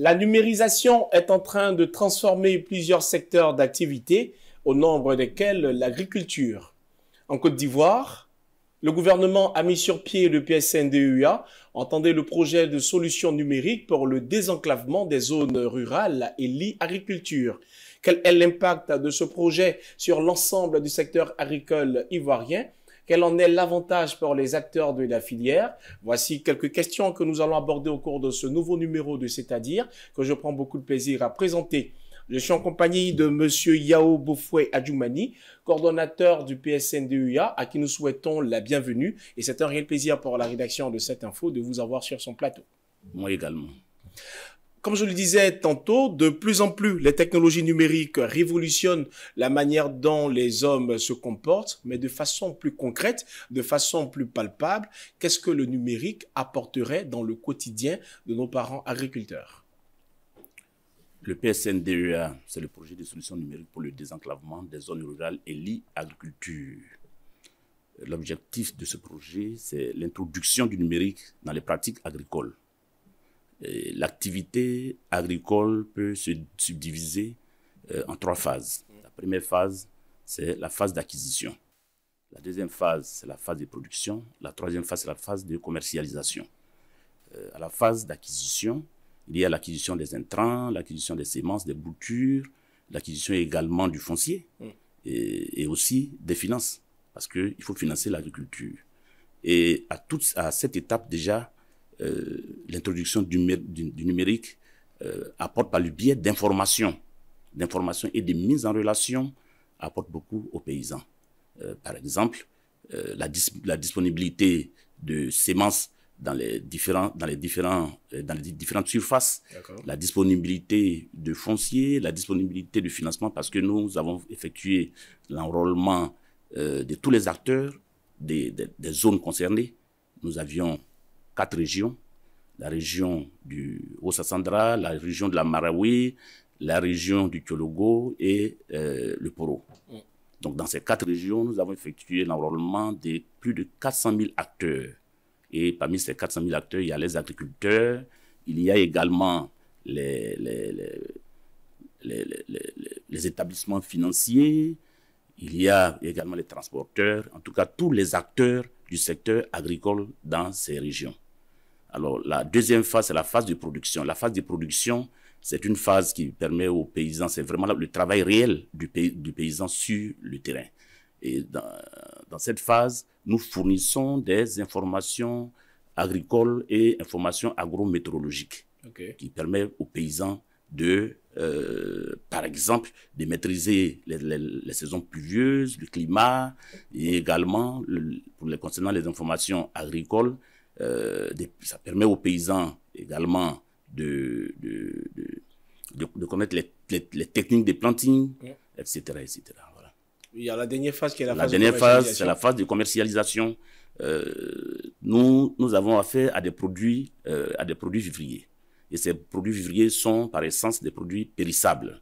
La numérisation est en train de transformer plusieurs secteurs d'activité, au nombre desquels l'agriculture. En Côte d'Ivoire, le gouvernement a mis sur pied le PSNDEA, entendait le projet de solution numérique pour le désenclavement des zones rurales et l'agriculture. Quel est l'impact de ce projet sur l'ensemble du secteur agricole ivoirien quel en est l'avantage pour les acteurs de la filière Voici quelques questions que nous allons aborder au cours de ce nouveau numéro de C'est-à-dire que je prends beaucoup de plaisir à présenter. Je suis en compagnie de Monsieur Yao Bofoué Adjoumani, coordonnateur du PSNDUA, e à qui nous souhaitons la bienvenue. Et c'est un réel plaisir pour la rédaction de cette info de vous avoir sur son plateau. Moi également comme je le disais tantôt, de plus en plus, les technologies numériques révolutionnent la manière dont les hommes se comportent, mais de façon plus concrète, de façon plus palpable, qu'est-ce que le numérique apporterait dans le quotidien de nos parents agriculteurs Le PSNDEA, c'est le projet de solution numérique pour le désenclavement des zones rurales et l'agriculture. L'objectif de ce projet, c'est l'introduction du numérique dans les pratiques agricoles euh, l'activité agricole peut se subdiviser euh, en trois phases. La première phase, c'est la phase d'acquisition. La deuxième phase, c'est la phase de production. La troisième phase, c'est la phase de commercialisation. Euh, à la phase d'acquisition, il y a l'acquisition des intrants, l'acquisition des semences, des boutures, l'acquisition également du foncier mm. et, et, aussi des finances, parce qu'il faut financer l'agriculture. Et à, toute, à cette étape déjà, euh, l'introduction du, du, numérique euh, apporte par le biais d'informations, d'informations et de mises en relation apporte beaucoup aux paysans. Euh, par exemple, la, disponibilité de semences dans les différents dans les différents dans les différentes surfaces la disponibilité de foncier la disponibilité de financement parce que nous avons effectué l'enrôlement de tous les acteurs des, zones concernées nous avions quatre régions. La région du Haut-Sassandra, la région de la Marawi, la région du Tiologo et euh, le Poro. Mm. Donc, dans ces quatre régions, nous avons effectué l'enrôlement de plus de 400 000 acteurs. Et parmi ces 400 000 acteurs, il y a les agriculteurs, il y a également les établissements financiers, il y a également les transporteurs, en tout cas tous les acteurs du secteur agricole dans ces régions. Alors la deuxième phase, c'est la phase de production. La phase de production, c'est une phase qui permet aux paysans, c'est vraiment le travail réel du, paysan sur le terrain. Et dans, cette phase, nous fournissons des informations agricoles et informations agrométrologiques qui permettent aux paysans de, euh, par exemple, de maîtriser les, saisons pluvieuses, le climat, et également, pour les concernant les informations agricoles, euh, ça permet aux paysans également de, de, connaître les, techniques des planting, etc. etc. Voilà. Il y a la dernière phase qui est la, phase dernière de c'est la phase de commercialisation. Euh, nous, nous avons affaire à des produits, euh, à des produits vivriers. Et ces produits vivriers sont par essence des produits périssables.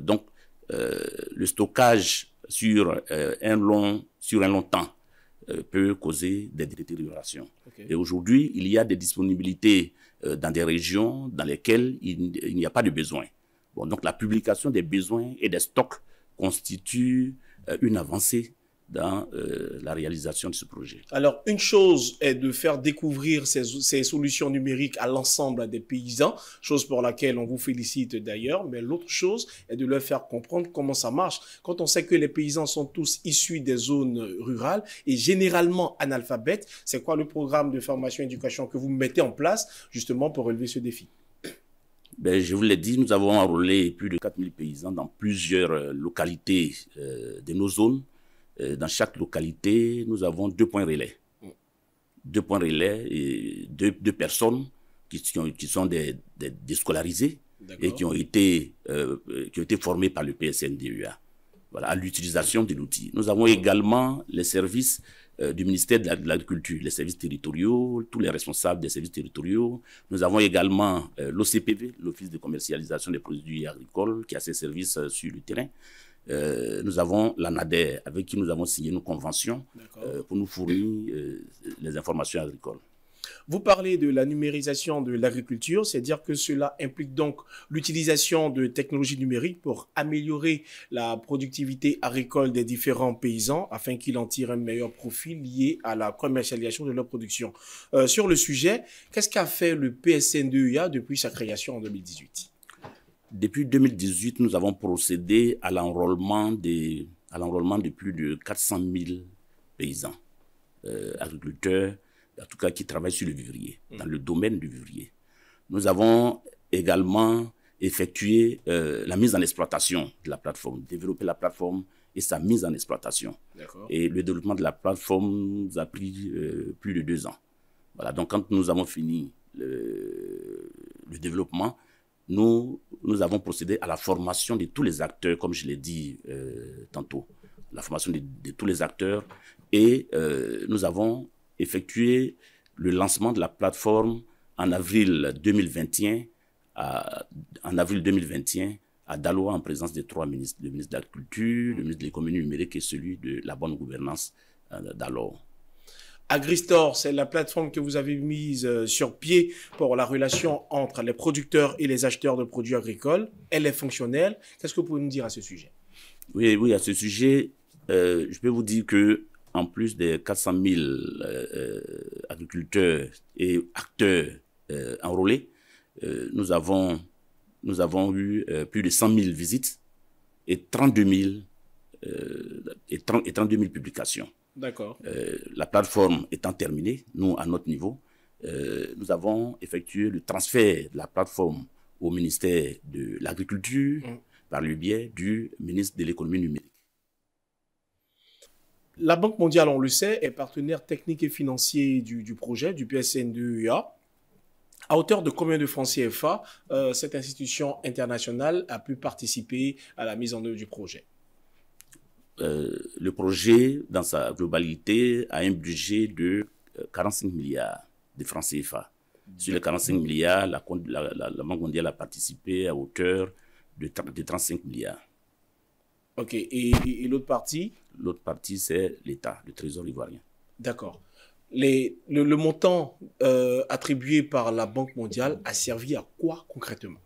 donc, le stockage sur, un long, sur un long temps euh, peut causer des détériorations. Et aujourd'hui, il y a des disponibilités euh, dans des régions dans lesquelles il, n'y a pas de besoin. Bon, donc la publication des besoins et des stocks constitue euh, une avancée dans euh, la réalisation de ce projet. Alors, une chose est de faire découvrir ces, solutions numériques à l'ensemble des paysans, chose pour laquelle on vous félicite d'ailleurs, mais l'autre chose est de leur faire comprendre comment ça marche. Quand on sait que les paysans sont tous issus des zones rurales et généralement analphabètes, c'est quoi le programme de formation et éducation que vous mettez en place justement pour relever ce défi ben, je vous l'ai dit, nous avons enrôlé plus de 4000 paysans dans plusieurs euh, localités euh, de nos zones. Euh, dans chaque localité, nous avons deux points relais. Deux points relais et deux, personnes qui, sont des, des, et qui ont été, euh, euh, qui ont été formés par le PSNDEA. Voilà, à l'utilisation de l'outil. Nous avons également les services du ministère de l'Agriculture, les services territoriaux, tous les responsables des services territoriaux. Nous avons également l'OCPV, l'Office de commercialisation des produits agricoles, qui a ses services sur le terrain. Euh, nous avons l'ANADER, avec qui nous avons signé nos conventions euh, pour nous fournir euh, les informations agricoles. Vous parlez de la numérisation de l'agriculture, c'est-à-dire que cela implique donc l'utilisation de technologies numériques pour améliorer la productivité agricole des différents paysans afin qu'ils en tirent un meilleur profit lié à la commercialisation de leur production. sur le sujet, qu'est-ce qu'a fait le psn 2 ea depuis sa création en 2018 depuis 2018, nous avons procédé à l'enrôlement de, à de plus de 400 000 paysans, euh, agriculteurs, en tout cas qui travaillent sur le vivrier, mmh. dans le domaine du vivrier. Nous avons également effectué euh, la mise en exploitation de la plateforme, développer la plateforme et sa mise en exploitation. Et le développement de la plateforme nous a pris euh, plus de deux ans. Voilà, donc quand nous avons fini le développement, nous, avons procédé à la formation de tous les acteurs, comme je l'ai dit euh, tantôt, la formation de, tous les acteurs, et euh, nous avons effectué le lancement de la plateforme en avril 2021, à, en avril 2021 à Daloa en présence des trois ministres, le ministre de la Culture, le ministre des Communes numériques et celui de la bonne gouvernance euh, d'alors. Agristore, c'est la plateforme que vous avez mise euh, sur pied pour la relation entre les producteurs et les acheteurs de produits agricoles. Elle est fonctionnelle. Qu'est-ce que vous pouvez nous dire à ce sujet Oui, oui, à ce sujet, euh, je peux vous dire que en plus des 400 000 euh, agriculteurs et acteurs enrôlés, nous avons nous avons eu plus de 100 000 visites et 32 et, et 32 000 publications. D'accord. Euh, la plateforme étant terminée, nous, à notre niveau, euh, nous avons effectué le transfert de la plateforme au ministère de l'Agriculture mm. par le biais du ministre de l'Économie numérique. La Banque mondiale, on le sait, est partenaire technique et financier du, projet, du PSN2EA. E à hauteur de combien de francs CFA euh, cette institution internationale a pu participer à la mise en œuvre du projet euh, le projet, dans sa globalité, a un budget de 45 euh, milliards de francs CFA. Sur les 45 milliards, la, Banque mondiale a participé à hauteur de, 35 milliards. Ok, et, l'autre partie L'autre partie, c'est l'État, le Trésor ivoirien. D'accord. le, montant euh, attribué par la Banque mondiale a servi à quoi concrètement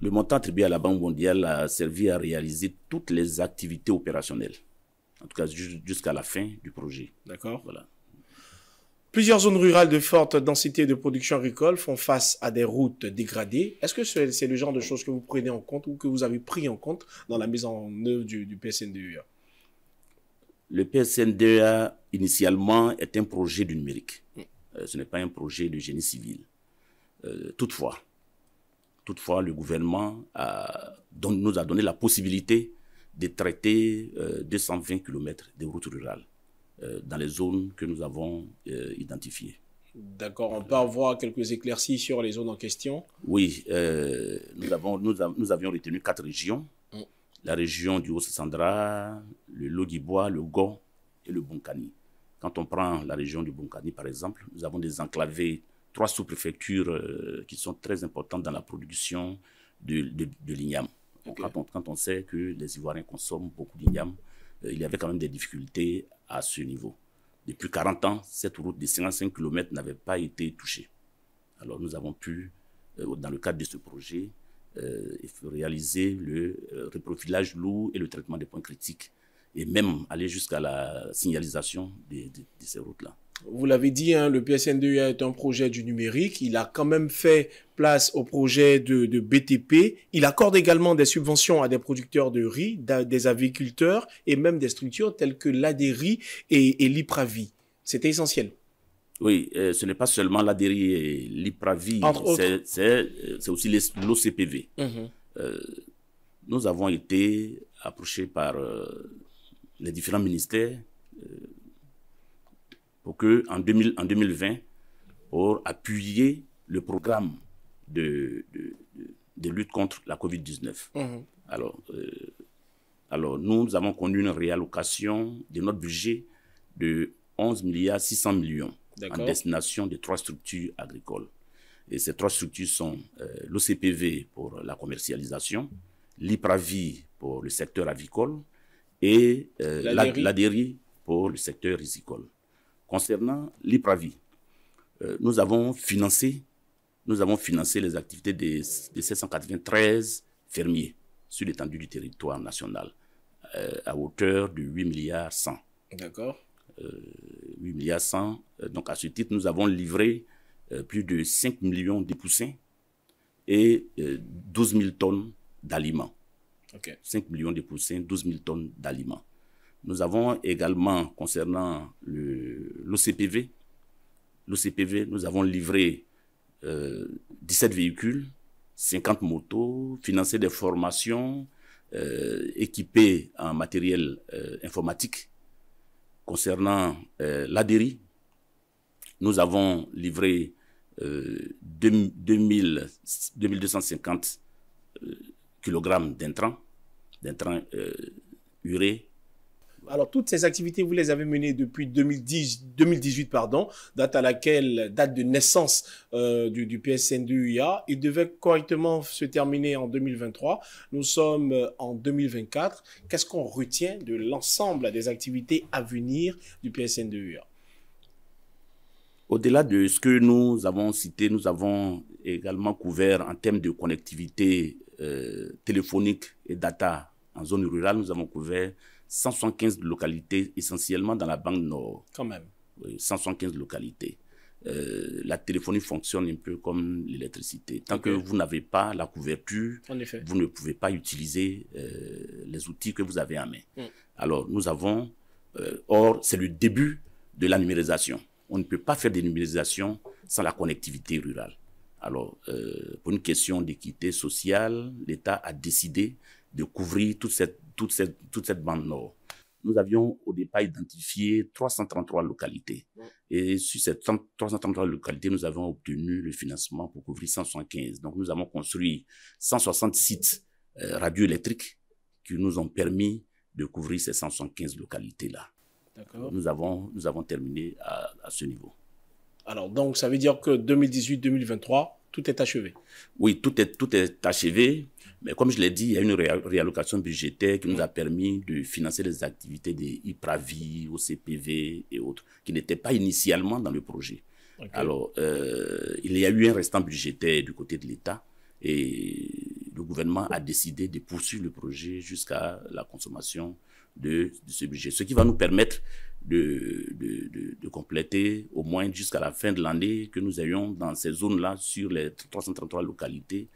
le montant attribué à la Banque mondiale a servi à réaliser toutes les activités opérationnelles, en tout cas jusqu'à la fin du projet. D'accord. Voilà. Plusieurs zones rurales de forte densité de production agricole font face à des routes dégradées. Est-ce que c'est le genre de choses que vous prenez en compte ou que vous avez pris en compte dans la mise en œuvre du, du PSNDEA Le PSNDEA, initialement, est un projet du numérique. Euh, ce n'est pas un projet de génie civil. Euh, toutefois, Toutefois, le gouvernement nous a donné la possibilité de traiter 220 euh, km de routes rurales euh, dans les zones que nous avons euh, identifiées. D'accord, on peut avoir quelques éclaircies sur les zones en question Oui, nous, avons, nous, avions retenu quatre régions. Mm. La région du haut sassandra le Lodibois, le Gant et le Bonkani. Quand on prend la région du Bunkani, par exemple, nous avons des enclavés trois sous-préfectures euh, qui sont très importantes dans la production de, de, l'igname. Quand, on, sait que les Ivoiriens consomment beaucoup d'igname, euh, il y avait quand même des difficultés à ce niveau. Depuis 40 ans, cette route de 55 km n'avait pas été touchée. Alors nous avons pu, euh, dans le cadre de ce projet, réaliser le reprofilage lourd et le traitement des points critiques, et même aller jusqu'à la signalisation de ces routes-là vous l'avez dit, hein, le PSN2 est un projet du numérique. Il a quand même fait place au projet de, BTP. Il accorde également des subventions à des producteurs de riz, des agriculteurs et même des structures telles que l'ADERI et, l'IPRAVI. C'était essentiel. Oui, ce n'est pas seulement l'ADERI et l'IPRAVI, c'est aussi l'OCPV. Mhm. Euh, nous avons été approchés par euh, les différents ministères euh, pour que, en, 2000, en 2020, pour appuyer le programme de, lutte contre la COVID-19. Mmh. Alors, euh, nous avons connu une réallocation de notre budget de 11 milliards 600 millions en destination de trois structures agricoles. Et ces trois structures sont euh, l'OCPV pour la commercialisation, l'IPRAVI pour le secteur avicole et euh, l'ADERI pour le secteur risicole. Concernant l'IPRAVI, euh, nous avons financé les activités des, 793 fermiers sur l'étendue du territoire national euh, à hauteur de 8 milliards 100. D'accord. 8 euh, milliards 100. Donc à ce titre, nous avons livré plus de 5 millions de poussins et 12 000 tonnes d'aliments. 5 millions de poussins, 12 000 tonnes d'aliments. Nous avons également, concernant le, l'OCPV. L'OCPV, nous avons livré 17 euh, véhicules, 50 motos, financé des formations, euh, équipé en matériel euh, informatique. Concernant euh, l'ADERI, nous avons livré 2250 kg d'intrants, d'intrants urés, alors, toutes ces activités, vous les avez menées depuis 2010, 2018, pardon, date à laquelle, date de naissance euh, du, PSN 2 UIA. Il devait correctement se terminer en 2023. Nous sommes euh, en 2024. Qu'est-ce qu'on retient de l'ensemble des activités à venir du PSN 2 UIA au-delà de ce que nous avons cité, nous avons également couvert en termes de connectivité euh, téléphonique et data en zone rurale, nous avons couvert 175 localités, essentiellement dans la Banque Nord. Quand même. Oui, 175 localités. Euh, la téléphonie fonctionne un peu comme l'électricité. Tant que vous n'avez pas la couverture, vous ne pouvez pas utiliser euh, les outils que vous avez en main. Mm. Alors, nous avons, euh, or, c'est le début de la numérisation. On ne peut pas faire de numérisation sans la connectivité rurale. Alors, pour une question d'équité sociale, l'État a décidé de couvrir toute cette toute cette, bande nord. Nous avions au départ identifié 333 localités. Et sur ces 333 localités, nous avons obtenu le financement pour couvrir 175. Donc nous avons construit 160 sites euh, radioélectriques qui nous ont permis de couvrir ces 175 localités-là. Nous avons, nous avons terminé à, ce niveau. Alors, donc, ça veut dire que 2018-2023, tout est achevé. Oui, tout est, tout est achevé. Mais comme je l'ai dit, il y a une réallocation budgétaire qui nous a permis de financer les activités des IPRAVI, OCPV et autres, qui n'étaient pas initialement dans le projet. Alors, euh, il y a eu un restant budgétaire du côté de l'État et le gouvernement a décidé de poursuivre le projet jusqu'à la consommation de, ce budget, ce qui va nous permettre de, de, compléter au moins jusqu'à la fin de l'année que nous ayons dans ces zones-là sur les 333 localités,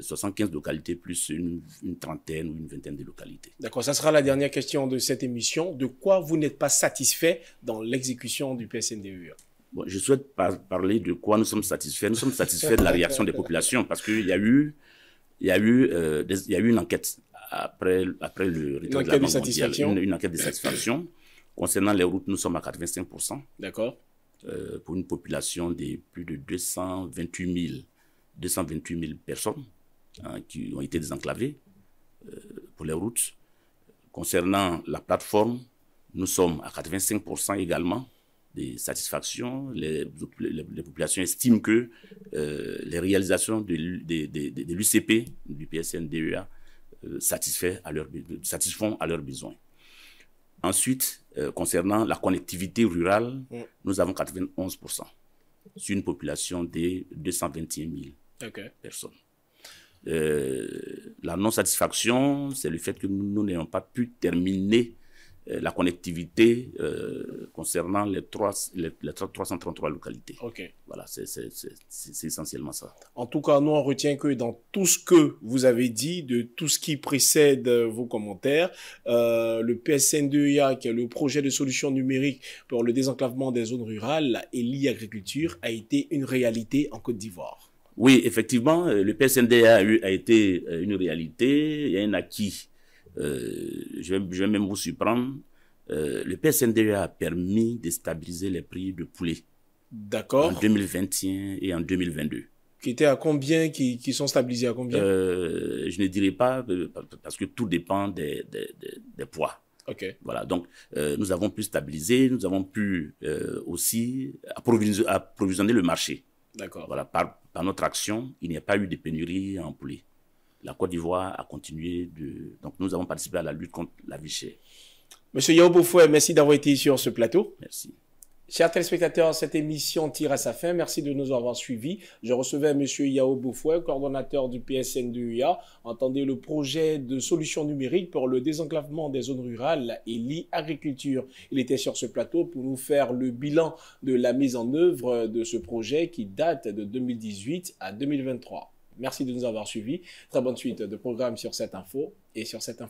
75 euh, localités plus une, trentaine ou une vingtaine de localités. D'accord, ça sera la dernière question de cette émission. De quoi vous n'êtes pas satisfait dans l'exécution du PSNDU e bon, Je souhaite parler de quoi nous sommes satisfaits. Nous sommes satisfaits de la réaction des populations parce qu'il y a eu il y a eu, euh, il y a eu une enquête après, après le retour de la Banque une, enquête de satisfaction Concernant les routes, nous sommes à 85%. D'accord. Euh, pour une population de plus de 228 000, personnes hein, qui ont été désenclavées euh, pour les routes. Concernant la plateforme, nous sommes à 85% également des satisfactions. Les, populations estiment que euh, les réalisations de, de l'UCP, du PSNDEA, satisfont à leurs besoins. Ensuite, euh, concernant la connectivité rurale, mm. nous avons 91% sur une population de 221 000 personnes. Euh, la non-satisfaction, c'est le fait que nous n'ayons pas pu terminer euh, la connectivité euh, concernant les, 3, les, 333 localités. Ok. Voilà, c'est essentiellement ça. En tout cas, nous, on retient que dans tout ce que vous avez dit, de tout ce qui précède euh, vos commentaires, le psn 2 qui est le projet de solution numérique pour le désenclavement des zones rurales et l'e-agriculture, a été une réalité en Côte d'Ivoire. Oui, effectivement, le PSNDA a, eu, a été une réalité et un acquis euh, je, vais, même vous surprendre, euh, le PSND a permis de stabiliser les prix de poulet. D'accord. En 2021 et en 2022 qui étaient à combien, qui, sont stabilisés à combien euh, Je ne dirais pas, parce que tout dépend des, poids. OK. Voilà, donc nous avons pu stabiliser, nous avons pu aussi approvisionner, approvisionner, le marché. D'accord. Voilà, par, par notre action, il n'y a pas eu de pénurie en poulet la Côte d'Ivoire a continué de... Donc nous avons participé à la lutte contre la vie chère. Monsieur Yaoboufoué, merci d'avoir été sur ce plateau. Merci. Chers téléspectateurs, cette émission tire à sa fin. Merci de nous avoir suivis. Je recevais Monsieur Yao Boufouet, coordonnateur du PSN de UIA. Entendez le projet de solution numérique pour le désenclavement des zones rurales et l'agriculture. Il était sur ce plateau pour nous faire le bilan de la mise en œuvre de ce projet qui date de 2018 à 2023. Merci de nous avoir suivis. Très bonne suite de programme sur cette info et sur cette